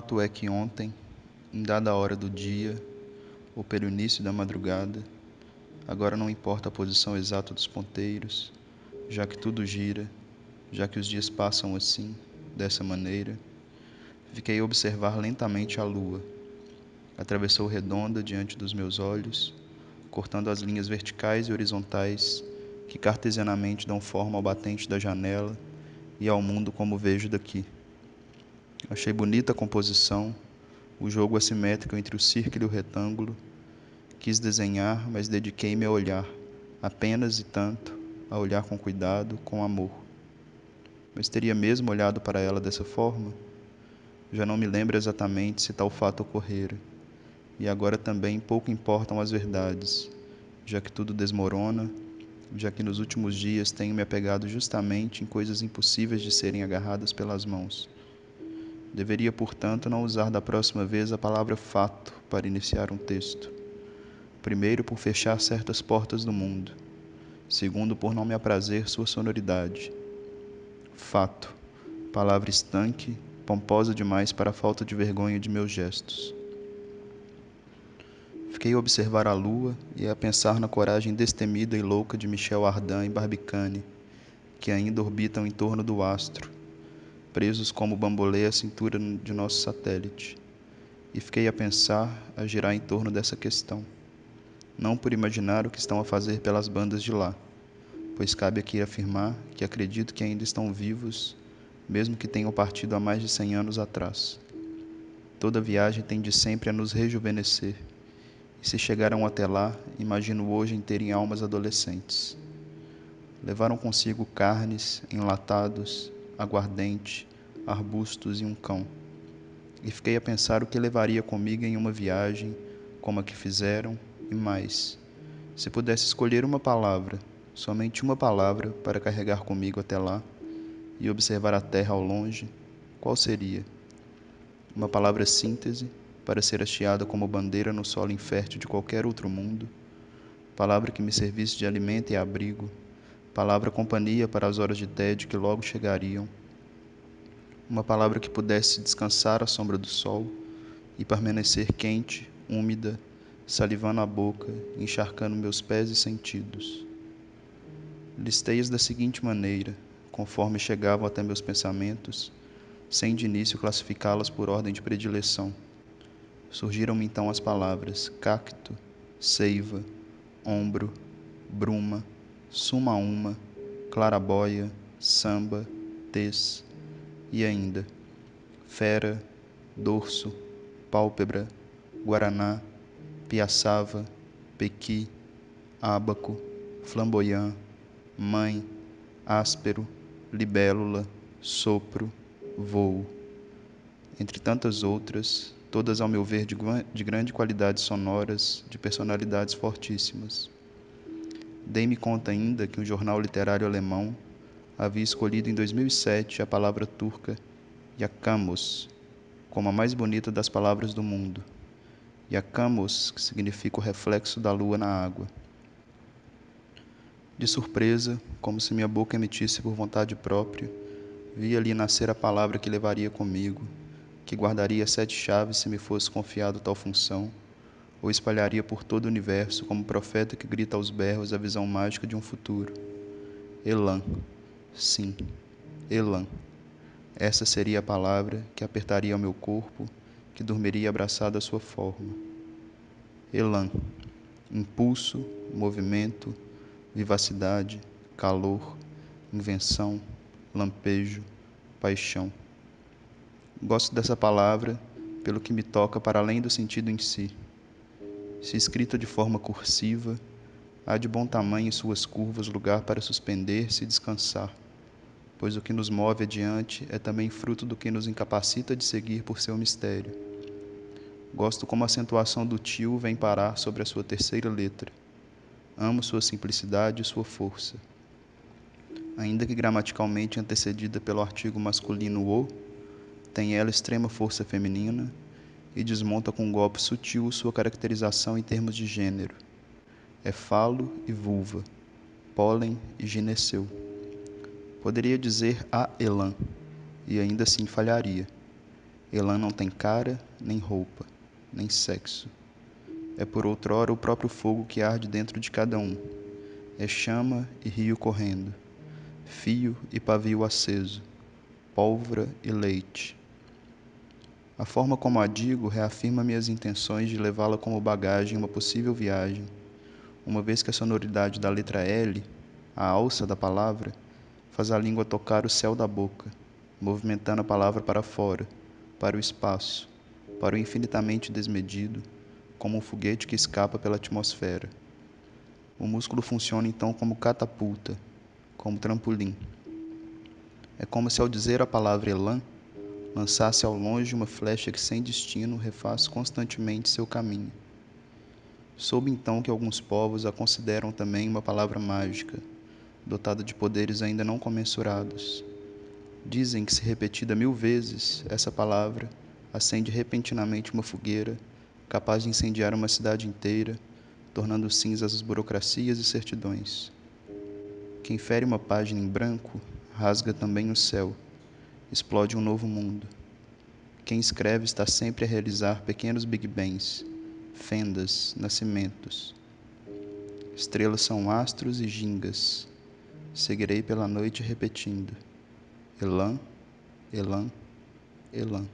fato é que ontem, em dada hora do dia, ou pelo início da madrugada, agora não importa a posição exata dos ponteiros, já que tudo gira, já que os dias passam assim, dessa maneira, fiquei a observar lentamente a lua. Atravessou redonda diante dos meus olhos, cortando as linhas verticais e horizontais que cartesianamente dão forma ao batente da janela e ao mundo como vejo daqui. Achei bonita a composição, o jogo assimétrico entre o círculo e o retângulo. Quis desenhar, mas dediquei-me a olhar, apenas e tanto, a olhar com cuidado, com amor. Mas teria mesmo olhado para ela dessa forma? Já não me lembro exatamente se tal fato ocorrera. E agora também pouco importam as verdades, já que tudo desmorona, já que nos últimos dias tenho me apegado justamente em coisas impossíveis de serem agarradas pelas mãos Deveria, portanto, não usar da próxima vez a palavra fato para iniciar um texto. Primeiro, por fechar certas portas do mundo. Segundo, por não me aprazer sua sonoridade. Fato. Palavra estanque, pomposa demais para a falta de vergonha de meus gestos. Fiquei a observar a lua e a pensar na coragem destemida e louca de Michel Ardan e Barbicane, que ainda orbitam em torno do astro presos como bambolê à cintura de nosso satélite. E fiquei a pensar, a girar em torno dessa questão. Não por imaginar o que estão a fazer pelas bandas de lá, pois cabe aqui afirmar que acredito que ainda estão vivos, mesmo que tenham partido há mais de cem anos atrás. Toda viagem tende sempre a nos rejuvenescer, e se chegaram até lá, imagino hoje em terem almas adolescentes. Levaram consigo carnes, enlatados, aguardente, arbustos e um cão. E fiquei a pensar o que levaria comigo em uma viagem, como a que fizeram e mais. Se pudesse escolher uma palavra, somente uma palavra, para carregar comigo até lá e observar a terra ao longe, qual seria? Uma palavra síntese para ser hasteada como bandeira no solo infértil de qualquer outro mundo, palavra que me servisse de alimento e abrigo palavra companhia para as horas de tédio que logo chegariam, uma palavra que pudesse descansar à sombra do sol e permanecer quente, úmida, salivando a boca, encharcando meus pés e sentidos. Listei-as da seguinte maneira, conforme chegavam até meus pensamentos, sem de início classificá-las por ordem de predileção. Surgiram-me então as palavras cacto, seiva, ombro, bruma, Suma Uma, Clarabóia, Samba, Tez e ainda Fera, Dorso, Pálpebra, Guaraná, Piaçava, Pequi, Ábaco, Flamboyant, Mãe, Áspero, Libélula, Sopro, Voo. Entre tantas outras, todas ao meu ver de, de grande qualidades sonoras, de personalidades fortíssimas. Dei-me conta ainda que um jornal literário alemão havia escolhido em 2007 a palavra turca Yakamos como a mais bonita das palavras do mundo. Yakamos, que significa o reflexo da lua na água. De surpresa, como se minha boca emitisse por vontade própria, vi ali nascer a palavra que levaria comigo, que guardaria sete chaves se me fosse confiado tal função, ou espalharia por todo o universo como profeta que grita aos berros a visão mágica de um futuro. Elan. Sim, Elan. Essa seria a palavra que apertaria o meu corpo, que dormiria abraçado à sua forma. Elan. Impulso, movimento, vivacidade, calor, invenção, lampejo, paixão. Gosto dessa palavra pelo que me toca para além do sentido em si se escrita de forma cursiva, há de bom tamanho em suas curvas lugar para suspender-se e descansar, pois o que nos move adiante é também fruto do que nos incapacita de seguir por seu mistério. Gosto como a acentuação do tio vem parar sobre a sua terceira letra. Amo sua simplicidade e sua força. Ainda que gramaticalmente antecedida pelo artigo masculino o, tem ela extrema força feminina e desmonta com um golpe sutil sua caracterização em termos de gênero. É falo e vulva, pólen e gineceu. Poderia dizer a Elan, e ainda assim falharia. Elan não tem cara, nem roupa, nem sexo. É por outrora o próprio fogo que arde dentro de cada um. É chama e rio correndo, fio e pavio aceso, pólvora e leite a forma como a digo reafirma minhas intenções de levá-la como bagagem em uma possível viagem, uma vez que a sonoridade da letra L, a alça da palavra, faz a língua tocar o céu da boca, movimentando a palavra para fora, para o espaço, para o infinitamente desmedido, como um foguete que escapa pela atmosfera. O músculo funciona então como catapulta, como trampolim. É como se ao dizer a palavra elan, lançasse ao longe uma flecha que sem destino refaz constantemente seu caminho. Soube então que alguns povos a consideram também uma palavra mágica, dotada de poderes ainda não comensurados. Dizem que, se repetida mil vezes, essa palavra acende repentinamente uma fogueira capaz de incendiar uma cidade inteira, tornando cinzas as burocracias e certidões. Quem fere uma página em branco rasga também o céu explode um novo mundo. Quem escreve está sempre a realizar pequenos Big Bangs, fendas, nascimentos. Estrelas são astros e gingas. Seguirei pela noite repetindo: Elan, Elan, Elan.